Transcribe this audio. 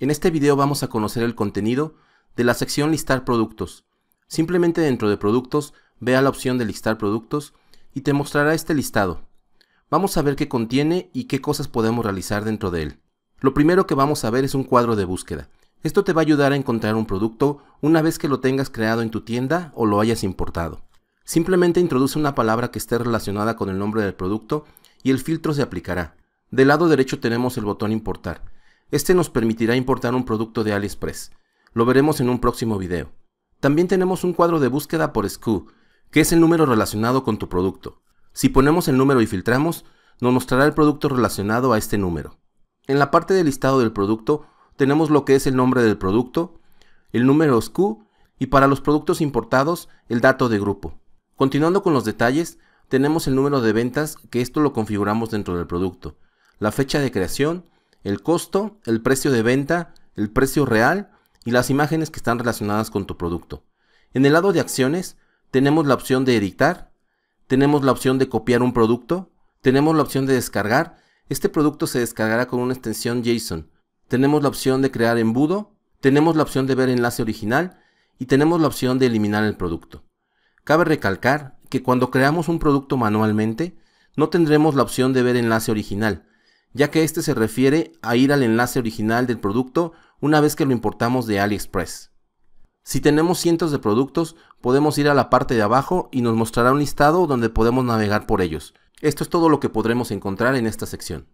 En este video vamos a conocer el contenido de la sección Listar productos. Simplemente dentro de Productos, vea la opción de Listar productos y te mostrará este listado. Vamos a ver qué contiene y qué cosas podemos realizar dentro de él. Lo primero que vamos a ver es un cuadro de búsqueda. Esto te va a ayudar a encontrar un producto una vez que lo tengas creado en tu tienda o lo hayas importado. Simplemente introduce una palabra que esté relacionada con el nombre del producto y el filtro se aplicará. Del lado derecho tenemos el botón importar. Este nos permitirá importar un producto de AliExpress. Lo veremos en un próximo video. También tenemos un cuadro de búsqueda por SKU, que es el número relacionado con tu producto. Si ponemos el número y filtramos, nos mostrará el producto relacionado a este número. En la parte del listado del producto tenemos lo que es el nombre del producto, el número SKU y para los productos importados el dato de grupo. Continuando con los detalles, tenemos el número de ventas que esto lo configuramos dentro del producto, la fecha de creación el costo, el precio de venta, el precio real y las imágenes que están relacionadas con tu producto. En el lado de acciones, tenemos la opción de editar, tenemos la opción de copiar un producto, tenemos la opción de descargar. Este producto se descargará con una extensión JSON. Tenemos la opción de crear embudo, tenemos la opción de ver enlace original y tenemos la opción de eliminar el producto. Cabe recalcar que cuando creamos un producto manualmente, no tendremos la opción de ver enlace original, ya que este se refiere a ir al enlace original del producto una vez que lo importamos de AliExpress. Si tenemos cientos de productos, podemos ir a la parte de abajo y nos mostrará un listado donde podemos navegar por ellos. Esto es todo lo que podremos encontrar en esta sección.